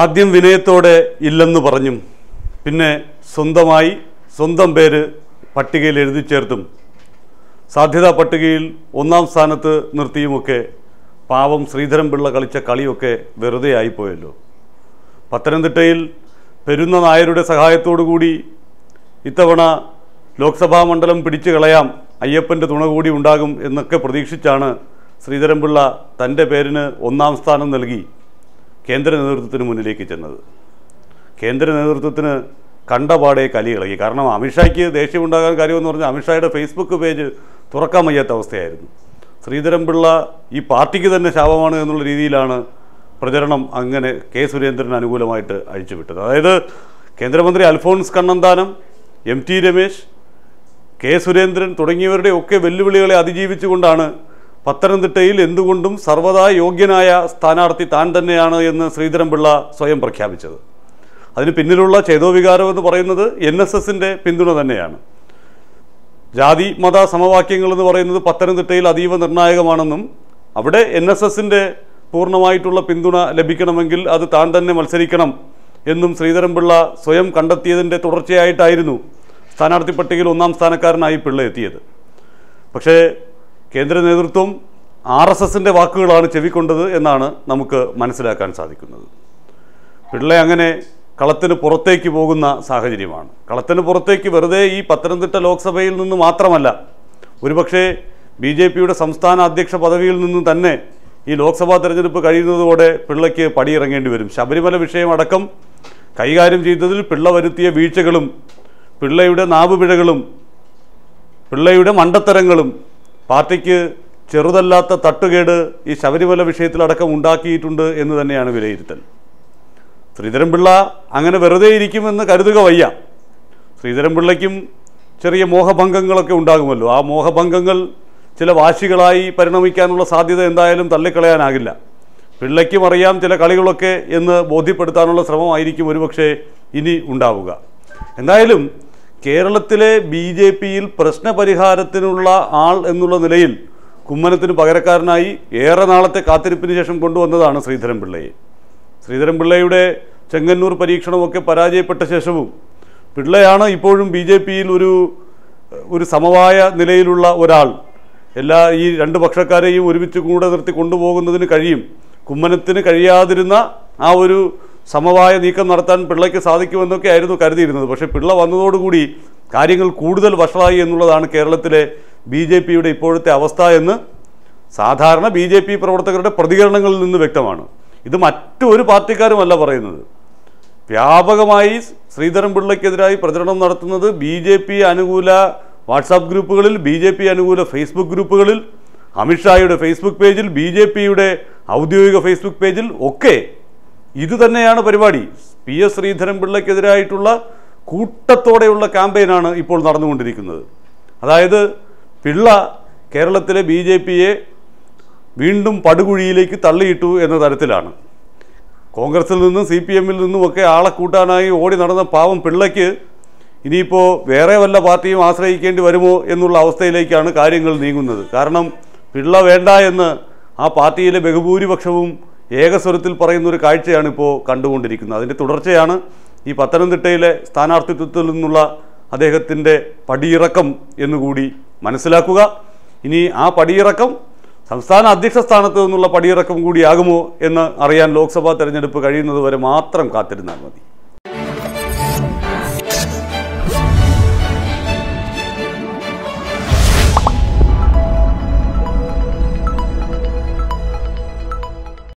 ആദ്യം വിനയത്തോടെ ഇല്ലെന്ന് പറഞ്ഞും പിന്നെ സ്വന്തമായി സ്വന്തം പേര് പട്ടികയിൽ എഴുതി ചേർത്തും സാധ്യതാ പട്ടികയിൽ ഒന്നാം സ്ഥാനത്ത് നിർത്തിയുമൊക്കെ പാവം ശ്രീധരൻ പിള്ള കളിച്ച കളിയൊക്കെ വെറുതെ ആയിപ്പോയല്ലോ പത്തനംതിട്ടയിൽ പെരുന്ന നായരുടെ കൂടി ഇത്തവണ ലോക്സഭാ മണ്ഡലം പിടിച്ചു കളയാം അയ്യപ്പൻ്റെ തുണ കൂടി ഉണ്ടാകും എന്നൊക്കെ പ്രതീക്ഷിച്ചാണ് ശ്രീധരൻപിള്ള തൻ്റെ പേരിന് ഒന്നാം സ്ഥാനം നൽകി കേന്ദ്ര നേതൃത്വത്തിന് മുന്നിലേക്ക് ചെന്നത് കേന്ദ്ര നേതൃത്വത്തിന് കണ്ടപാടെ കലി ഇളകി കാരണം അമിത്ഷായ്ക്ക് ദേഷ്യമുണ്ടാകാൻ കാര്യമെന്ന് പറഞ്ഞാൽ അമിത്ഷായുടെ ഫേസ്ബുക്ക് പേജ് തുറക്കാൻ വയ്യാത്ത അവസ്ഥയായിരുന്നു ശ്രീധരൻപിള്ള ഈ പാർട്ടിക്ക് തന്നെ ശാപമാണ് എന്നുള്ള രീതിയിലാണ് പ്രചരണം അങ്ങനെ കെ സുരേന്ദ്രന് അനുകൂലമായിട്ട് അഴിച്ചുവിട്ടത് അതായത് കേന്ദ്രമന്ത്രി Alphons Kannanthanam M T Ramesh K Surendran തുടങ്ങിയവരുടെ ഒക്കെ വെല്ലുവിളികളെ അതിജീവിച്ചുകൊണ്ടാണ് പത്തനംതിട്ടയിൽ എന്തുകൊണ്ടും സർവ്വതാ യോഗ്യനായ സ്ഥാനാർത്ഥി താൻ തന്നെയാണ് എന്ന് ശ്രീധരൻപിള്ള സ്വയം പ്രഖ്യാപിച്ചത് അതിന് പിന്നിലുള്ള ചേതോവികാരം എന്ന് പറയുന്നത് എൻ എസ് എസിൻ്റെ പിന്തുണ തന്നെയാണ് ജാതി മത സമവാക്യങ്ങൾ എന്ന് പറയുന്നത് പത്തനംതിട്ടയിൽ അതീവ നിർണായകമാണെന്നും അവിടെ എൻ എസ് എസിൻ്റെ പൂർണ്ണമായിട്ടുള്ള പിന്തുണ ലഭിക്കണമെങ്കിൽ അത് താൻ തന്നെ മത്സരിക്കണം എന്നും ശ്രീധരൻപിള്ള സ്വയം കണ്ടെത്തിയതിൻ്റെ തുടർച്ചയായിട്ടായിരുന്നു സ്ഥാനാർത്ഥി പട്ടികയിൽ ഒന്നാം സ്ഥാനക്കാരനായി പിള്ള എത്തിയത് പക്ഷേ കേന്ദ്ര നേതൃത്വം ആർ എസ് എസിൻ്റെ വാക്കുകളാണ് ചെവിക്കൊണ്ടത് എന്നാണ് നമുക്ക് മനസ്സിലാക്കാൻ സാധിക്കുന്നത് പിള്ളെ അങ്ങനെ കളത്തിന് പുറത്തേക്ക് പോകുന്ന സാഹചര്യമാണ് കളത്തിന് പുറത്തേക്ക് വെറുതെ ഈ പത്തനംതിട്ട ലോക്സഭയിൽ നിന്ന് മാത്രമല്ല ഒരുപക്ഷേ ബി ജെ പിയുടെ സംസ്ഥാന അധ്യക്ഷ പദവിയിൽ നിന്ന് തന്നെ ഈ ലോക്സഭാ തെരഞ്ഞെടുപ്പ് കഴിയുന്നതോടെ പിള്ളയ്ക്ക് പടിയിറങ്ങേണ്ടി വരും ശബരിമല വിഷയമടക്കം കൈകാര്യം ചെയ്തതിൽ പിള്ള വരുത്തിയ വീഴ്ചകളും പിള്ളയുടെ നാവുപിഴകളും പിള്ളയുടെ മണ്ടത്തരങ്ങളും പാർട്ടിക്ക് ചെറുതല്ലാത്ത തട്ടുകേട് ഈ ശബരിമല വിഷയത്തിലടക്കം ഉണ്ടാക്കിയിട്ടുണ്ട് എന്ന് തന്നെയാണ് വിലയിരുത്തൽ ശ്രീധരൻപിള്ള അങ്ങനെ വെറുതെ ഇരിക്കുമെന്ന് കരുതുക വയ്യ ശ്രീധരൻപിള്ളയ്ക്കും ചെറിയ മോഹഭംഗങ്ങളൊക്കെ ഉണ്ടാകുമല്ലോ ആ മോഹഭംഗങ്ങൾ ചില വാശികളായി പരിണമിക്കാനുള്ള സാധ്യത എന്തായാലും തള്ളിക്കളയാനാകില്ല പിള്ളയ്ക്കും അറിയാം ചില കളികളൊക്കെ എന്ന് ബോധ്യപ്പെടുത്താനുള്ള ശ്രമമായിരിക്കും ഒരുപക്ഷെ ഇനി ഉണ്ടാവുക എന്തായാലും കേരളത്തിലെ ബി ജെ പിയിൽ പ്രശ്നപരിഹാരത്തിനുള്ള ആൾ എന്നുള്ള നിലയിൽ കുമ്മനത്തിന് പകരക്കാരനായി ഏറെ നാളത്തെ കാത്തിരിപ്പിന് ശേഷം കൊണ്ടുവന്നതാണ് ശ്രീധരൻപിള്ളയെ ശ്രീധരൻപിള്ളയുടെ ചെങ്ങന്നൂർ പരീക്ഷണമൊക്കെ പരാജയപ്പെട്ട ശേഷവും പിള്ളയാണ് ഇപ്പോഴും ബി ജെ പിയിൽ ഒരു ഒരു സമവായ നിലയിലുള്ള ഒരാൾ എല്ലാ ഈ രണ്ട് പക്ഷക്കാരെയും ഒരുമിച്ച് കൂടെ നിർത്തി കൊണ്ടുപോകുന്നതിന് കഴിയും കുമ്മനത്തിന് കഴിയാതിരുന്ന ആ ഒരു സമവായ നീക്കം നടത്താൻ പിള്ളയ്ക്ക് സാധിക്കുമെന്നൊക്കെ ആയിരുന്നു കരുതിയിരുന്നത് പക്ഷേ പിള്ള വന്നതോടുകൂടി കാര്യങ്ങൾ കൂടുതൽ വഷളായി എന്നുള്ളതാണ് കേരളത്തിലെ ബി ജെ പിയുടെ ഇപ്പോഴത്തെ അവസ്ഥ എന്ന് സാധാരണ ബി ജെ പി പ്രവർത്തകരുടെ പ്രതികരണങ്ങളിൽ നിന്ന് വ്യക്തമാണ് ഇത് മറ്റൊരു പാർട്ടിക്കാരുമല്ല പറയുന്നത് വ്യാപകമായി ശ്രീധരൻ പിള്ളയ്ക്കെതിരായി പ്രചരണം നടത്തുന്നത് ബി ജെ പി അനുകൂല വാട്സാപ്പ് ഗ്രൂപ്പുകളിൽ ബി ജെ പി അനുകൂല ഫേസ്ബുക്ക് ഗ്രൂപ്പുകളിൽ അമിത്ഷായുടെ ഫേസ്ബുക്ക് പേജിൽ ബി ജെ പിയുടെ ഔദ്യോഗിക ഫേസ്ബുക്ക് പേജിൽ ഒക്കെ ഇതുതന്നെയാണ് പരിപാടി പി എസ് ശ്രീധരൻപിള്ളയ്ക്കെതിരായിട്ടുള്ള കൂട്ടത്തോടെയുള്ള ക്യാമ്പയിനാണ് ഇപ്പോൾ നടന്നുകൊണ്ടിരിക്കുന്നത് അതായത് പിള്ള കേരളത്തിലെ ബി ജെ പിയെ വീണ്ടും പടുകുഴിയിലേക്ക് തള്ളിയിട്ടു എന്ന തരത്തിലാണ് കോൺഗ്രസിൽ നിന്നും സി പി എമ്മിൽ നിന്നുമൊക്കെ ആളെ കൂട്ടാനായി ഓടി നടന്ന പാവം പിള്ളയ്ക്ക് ഇനിയിപ്പോൾ വേറെ വല്ല പാർട്ടിയും ആശ്രയിക്കേണ്ടി വരുമോ എന്നുള്ള അവസ്ഥയിലേക്കാണ് കാര്യങ്ങൾ നീങ്ങുന്നത് കാരണം പിള്ള വേണ്ട എന്ന് ആ പാർട്ടിയിലെ ബഹുഭൂരിപക്ഷവും ഏകസ്വരത്തിൽ പറയുന്ന ഒരു കാഴ്ചയാണ് ഇപ്പോൾ കണ്ടുകൊണ്ടിരിക്കുന്നത് അതിൻ്റെ തുടർച്ചയാണ് ഈ പത്തനംതിട്ടയിലെ സ്ഥാനാർത്ഥിത്വത്തിൽ നിന്നുള്ള അദ്ദേഹത്തിൻ്റെ പടിയിറക്കം എന്നുകൂടി മനസ്സിലാക്കുക ഇനി ആ പടിയിറക്കം സംസ്ഥാന അധ്യക്ഷ സ്ഥാനത്ത് നിന്നുള്ള പടിയിറക്കം കൂടിയാകുമോ എന്ന് അറിയാൻ ലോക്സഭാ തെരഞ്ഞെടുപ്പ് കഴിയുന്നതുവരെ മാത്രം കാത്തിരുന്നാൽ മതി